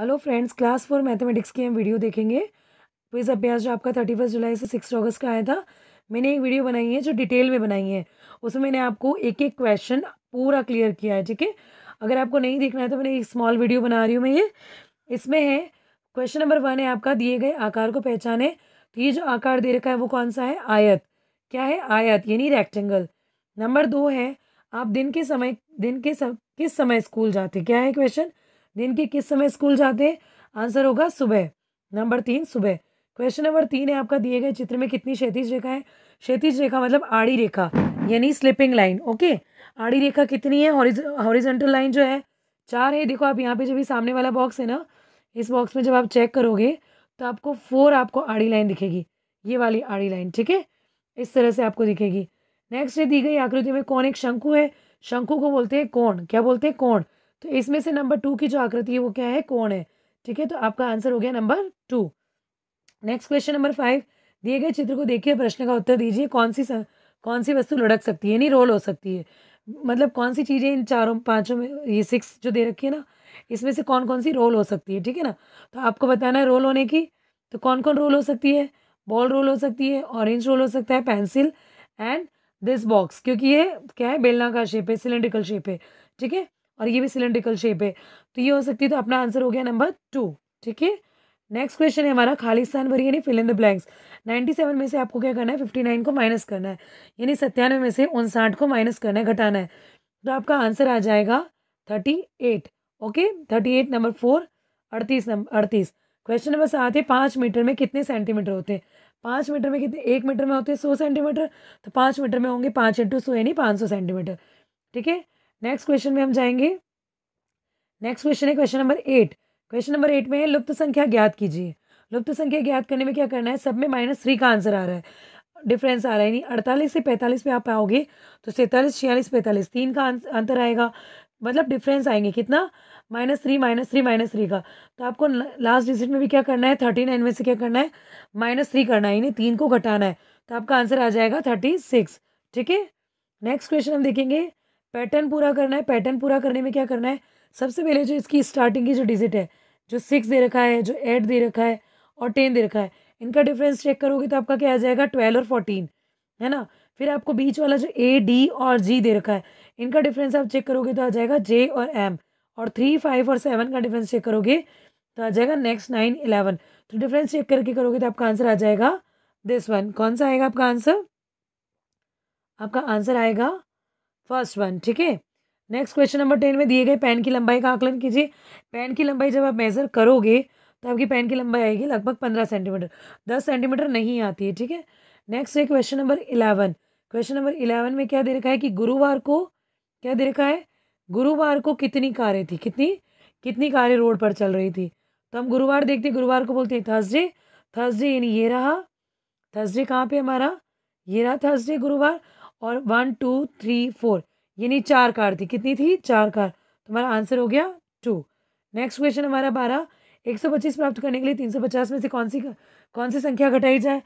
hello friends class four mathematics की हम video देखेंगे क्विज अभ्यास जो आपका थर्टी फर्स्ट जुलाई से सिक्स अगस्त का आया था मैंने एक वीडियो बनाई है जो डिटेल में बनाई है उसमें मैंने आपको एक एक क्वेश्चन पूरा क्लियर किया है ठीक है अगर आपको नहीं देखना है तो मैंने एक स्मॉल वीडियो बना रही हूँ मैं ये इसमें है क्वेश्चन नंबर वन है आपका दिए गए आकार को पहचाने तो ये जो आकार दे रखा है वो कौन सा है आयत क्या है आयत यानी रेक्टेंगल नंबर दो है आप दिन के समय दिन के सम, किस समय स्कूल जाते क्या है क्वेश्चन दिन के किस समय स्कूल जाते हैं आंसर होगा सुबह नंबर तीन सुबह क्वेश्चन नंबर तीन है आपका दिए गए चित्र में कितनी क्षैतिज रेखा है क्षैतिज रेखा मतलब आड़ी रेखा यानी स्लिपिंग लाइन ओके आड़ी रेखा कितनी है हॉरिजेंटल लाइन जो है चार है देखो आप यहाँ पे जब भी सामने वाला बॉक्स है ना इस बॉक्स में जब आप चेक करोगे तो आपको फोर आपको आड़ी लाइन दिखेगी ये वाली आड़ी लाइन ठीक है इस तरह से आपको दिखेगी नेक्स्ट है दी गई आकृति में कौन एक शंकु है शंकु को बोलते हैं कौन क्या बोलते हैं कौन तो इसमें से नंबर टू की जो आकृति है वो क्या है कौन है ठीक है तो आपका आंसर हो गया number two next question number five दिए गए चित्र को देखिए प्रश्न का उत्तर दीजिए कौन सी स, कौन सी वस्तु लुढ़क सकती है यानी रोल हो सकती है मतलब कौन सी चीज़ें इन चारों पांचों में ये सिक्स जो दे रखी है ना इसमें से कौन कौन सी रोल हो सकती है ठीक है ना तो आपको बताना है रोल होने की तो कौन कौन रोल हो सकती है बॉल रोल हो सकती है ऑरेंज रोल हो सकता है पेंसिल एंड दिस बॉक्स क्योंकि ये क्या है बेलना का शेप है सिलेंड्रिकल शेप है ठीक है और ये भी सिलेंड्रिकल शेप है तो ये हो सकती है तो अपना आंसर हो गया नंबर टू ठीक है नेक्स्ट क्वेश्चन है हमारा खालिस्तान भरी यानी फिल इन द ब्लैंक्स 97 में से आपको क्या करना है 59 को माइनस करना है यानी सत्तानवे में से उनसाठ को माइनस करना है घटाना है तो आपका आंसर आ जाएगा 38 ओके 38 नंबर फोर अड़तीस नंबर अड़तीस क्वेश्चन नंबर सात है पाँच मीटर में कितने सेंटीमीटर होते हैं पाँच मीटर में कितने एक मीटर में होते हैं सौ सेंटीमीटर तो पाँच मीटर में होंगे पाँच इंटू सौ यानी पाँच सौ सेंटीमीटर ठीक है नेक्स्ट क्वेश्चन में हम जाएंगे नेक्स्ट क्वेश्चन है question number eight question number eight में लुप्त संख्या ज्ञात कीजिए लुप्त संख्या ज्ञात करने में क्या करना है सब में माइनस थ्री का आंसर आ रहा है डिफरेंस आ रहा है यानी अड़तालीस से पैंतालीस में आप आओगे तो सैंतालीस छियालीस पैंतालीस तीन का अंतर आएगा मतलब डिफरेंस आएंगे कितना minus three minus three minus three का तो आपको लास्ट डिजिट में भी क्या करना है थर्टी नाइन में से क्या करना है माइनस थ्री करना है यानी तीन को घटाना है तो आपका आंसर आ जाएगा थर्टी सिक्स ठीक है नेक्स्ट क्वेश्चन हम देखेंगे पैटर्न पूरा करना है पैटर्न पूरा करने में क्या करना है सबसे पहले जो इसकी स्टार्टिंग की जो डिजिट है जो सिक्स दे रखा है जो एट दे रखा है और टेन दे रखा है इनका डिफरेंस चेक करोगे तो आपका क्या आ जाएगा ट्वेल्व और फोर्टीन है ना फिर आपको बीच वाला जो ए डी और जी दे रखा है इनका डिफरेंस आप चेक करोगे तो आ जाएगा जे और एम और थ्री फाइव और सेवन का डिफरेंस चेक करोगे तो आ जाएगा नेक्स्ट नाइन इलेवन तो डिफरेंस चेक करके करोगे तो आपका आंसर आ जाएगा दिस वन कौन सा आएगा आपका आंसर आपका आंसर आएगा फर्स्ट वन ठीक है नेक्स्ट क्वेश्चन नंबर टेन में दिए गए पेन की लंबाई का आकलन कीजिए पेन की लंबाई जब आप मेज़र करोगे तो आपकी पेन की लंबाई आएगी लगभग पंद्रह सेंटीमीटर दस सेंटीमीटर नहीं आती है ठीक है नेक्स्ट है question number eleven question number eleven में क्या दे रखा है कि गुरुवार को क्या दे रखा है गुरुवार को कितनी कारें थी कितनी कितनी कारें रोड पर चल रही थी तो हम गुरुवार देखते हैं गुरुवार को बोलते हैं थर्सडे थर्सडे यानी ये रहा थर्सडे कहाँ पे हमारा ये रहा थर्सडे गुरुवार और वन टू थ्री फोर यानी चार कार थी कितनी थी चार कार तुम्हारा आंसर हो गया टू नेक्स्ट क्वेश्चन हमारा बारह एक सौ पच्चीस प्राप्त करने के लिए तीन सौ पचास में से कौन सी कौन सी संख्या घटाई जाए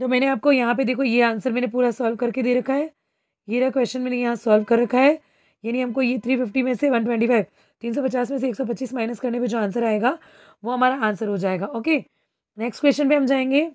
तो मैंने आपको यहाँ पे देखो ये आंसर मैंने पूरा सॉल्व करके दे रखा है ये रहा क्वेश्चन मैंने यहाँ सॉल्व कर रखा है यानी हमको ये थ्री फिफ्टी में से वन ट्वेंटी फाइव तीन सौ पचास में से एक सौ पच्चीस माइनस करने पे जो आंसर आएगा वो हमारा आंसर हो जाएगा ओके नेक्स्ट क्वेश्चन पे हम जाएंगे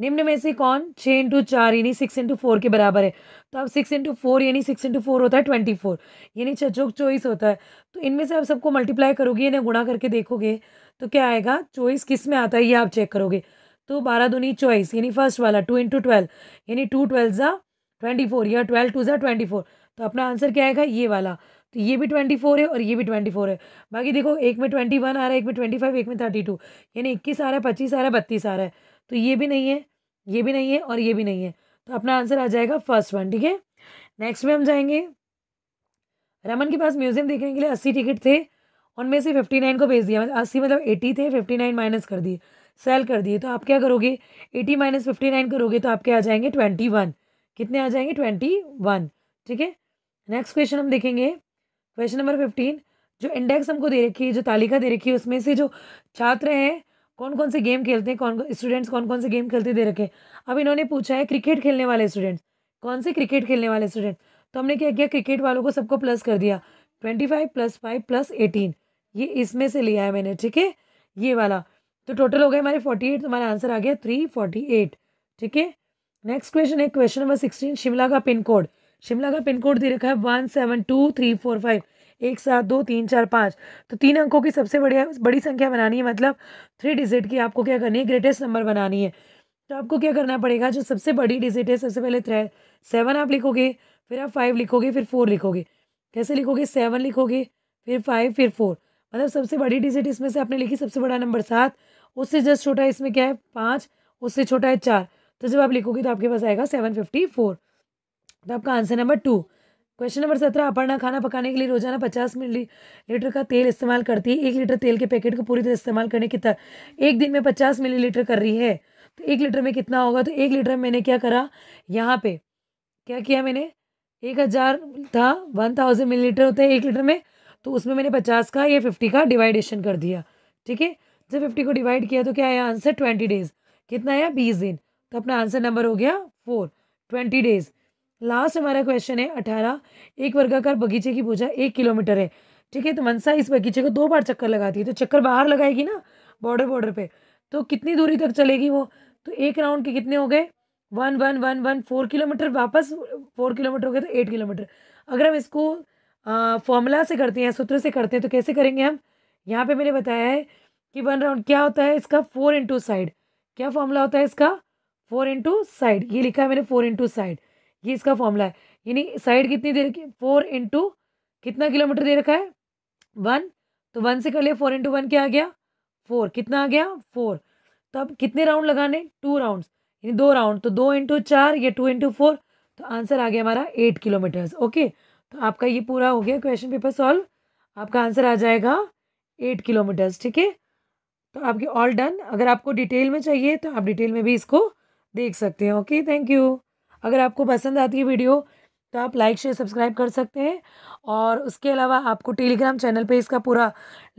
निम्न में से कौन छः इंटू चार यानी सिक्स इंटू फोर के बराबर है तो अब सिक्स इंटू फोर यानी सिक्स इंटू फोर होता है ट्वेंटी फोर यानी छचोक चौबीस होता है तो इनमें से आप सबको मल्टीप्लाई करोगे यानी गुणा करके देखोगे तो क्या आएगा चौबीस किस में आता है ये आप चेक करोगे तो बारह दोनी चौबीस यानी फर्स्ट वाला टू इंटू ट्वेल्व यानी टू ट्वेल्व ज़ा ट्वेंटी फोर या ट्वेल्व टू ज़ा ट्वेंटी फोर तो अपना आंसर क्या आएगा ये वाला तो ये भी ट्वेंटी फोर है और ये भी ट्वेंटी फोर है बाकी देखो एक में ट्वेंटी वन आ रहा है एक में ट्वेंटी फाइव एक में थर्टी टू यानी इक्कीस आ रहा है पच्चीस आ रहा है बत्तीस आ रहा है तो ये भी नहीं है ये भी नहीं है और ये भी नहीं है तो अपना आंसर आ जाएगा फर्स्ट वन ठीक है नेक्स्ट में हम जाएंगे रमन के पास म्यूजियम देखने के लिए अस्सी टिकट थे उनमें से फिफ्टी नाइन को भेज दिया मतलब अस्सी मतलब at the fifty nine minus कर दिए सेल कर दिए तो आप क्या करोगे एटी माइनस फिफ्टी नाइन करोगे तो आपके आ जाएंगे ट्वेंटी वन कितने आ जाएंगे ट्वेंटी वन ठीक है नेक्स्ट क्वेश्चन हम देखेंगे क्वेश्चन नंबर फिफ्टीन जो इंडेक्स हमको दे रखी है जो तालिका दे रखी है उसमें से जो छात्र हैं कौन कौन से गेम खेलते हैं कौन स्टूडेंट्स कौन कौन से गेम खेलते दे रखे अब इन्होंने पूछा है क्रिकेट खेलने वाले स्टूडेंट्स कौन से क्रिकेट खेलने वाले स्टूडेंट तो हमने क्या किया क्रिकेट वालों को सबको प्लस कर दिया twenty five plus five plus eighteen ये इसमें से लिया है मैंने ठीक है ये वाला तो टोटल हो गया हमारे फोर्टी तो एट हमारा आंसर आ गया थ्री फोर्टी एट ठीक है नेक्स्ट क्वेश्चन है क्वेश्चन नंबर सिक्सटीन शिमला का पिन कोड शिमला का पिन कोड दे रखा है one seven two three four five एक सात दो तीन चार पाँच तो तीन अंकों की सबसे बढ़िया बड़ी संख्या बनानी है मतलब थ्री डिजिट की आपको क्या करनी है ग्रेटेस्ट नंबर बनानी है तो आपको क्या करना पड़ेगा जो सबसे बड़ी डिजिट है सबसे पहले थ्रे सेवन आप लिखोगे फिर आप फाइव लिखोगे फिर फोर लिखोगे कैसे लिखोगे सेवन लिखोगे फिर फाइव फिर फोर मतलब सबसे बड़ी डिजिट इसमें से आपने लिखी सबसे बड़ा नंबर सात उससे जस्ट छोटा इसमें क्या है पाँच उससे छोटा है चार तो जब आप लिखोगे तो आपके पास आएगा सेवन फिफ्टी फोर तो आपका answer number two question number सत्रह अपर्णा खाना पकाने के लिए रोजाना पचास मिली लीटर का तेल इस्तेमाल करती है एक लीटर तेल के पैकेट को पूरी तरह इस्तेमाल करने की तरह एक दिन में पचास मिली लीटर कर रही है तो एक लीटर में कितना होगा तो एक लीटर में मैंने क्या करा यहाँ पे क्या किया मैंने एक हज़ार था वन थाउजेंड मिली लीटर होता है एक लीटर में तो उसमें मैंने पचास का या फिफ्टी का डिवाइडेशन कर दिया ठीक है जब फिफ्टी को डिवाइड किया तो क्या आया आंसर ट्वेंटी डेज़ कितना आया बीस दिन तो अपना आंसर नंबर हो गया फोर ट्वेंटी डेज़ लास्ट हमारा क्वेश्चन है अठारह एक वर्गाकार बगीचे की पूजा एक किलोमीटर है ठीक है तो मनसा इस बगीचे को दो बार चक्कर लगाती है तो चक्कर बाहर लगाएगी ना बॉर्डर बॉर्डर पे तो कितनी दूरी तक चलेगी वो तो एक राउंड के कितने हो गए one one one one four kilometre वापस फोर किलोमीटर हो गए तो एट किलोमीटर अगर हम इसको फॉर्मूला से करते हैं सूत्र से करते हैं तो कैसे करेंगे हम यहाँ पे मैंने बताया है कि वन राउंड क्या होता है इसका फोर इंटू साइड क्या फॉर्मूला होता है इसका फोर इंटू साइड ये लिखा है मैंने फोर इंटू साइड ये इसका फॉर्मूला है यानी साइड कितनी दे रखी है फोर इंटू कितना किलोमीटर दे रखा है वन तो वन से कर लिया फोर इंटू वन क्या आ गया फोर कितना आ गया फोर तो अब कितने राउंड लगाने टू राउंड यानी दो राउंड तो दो इंटू चार या टू इंटू फोर तो आंसर आ गया हमारा एट किलोमीटर्स ओके तो आपका ये पूरा हो गया क्वेश्चन पेपर सॉल्व आपका आंसर आ जाएगा एट किलोमीटर्स ठीक है तो आपके ऑल डन अगर आपको डिटेल में चाहिए तो आप डिटेल में भी इसको देख सकते हैं ओके थैंक यू अगर आपको पसंद आती है वीडियो तो आप लाइक शेयर सब्सक्राइब कर सकते हैं और उसके अलावा आपको टेलीग्राम चैनल पे इसका पूरा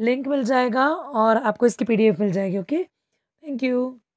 लिंक मिल जाएगा और आपको इसकी पीडीएफ मिल जाएगी ओके थैंक यू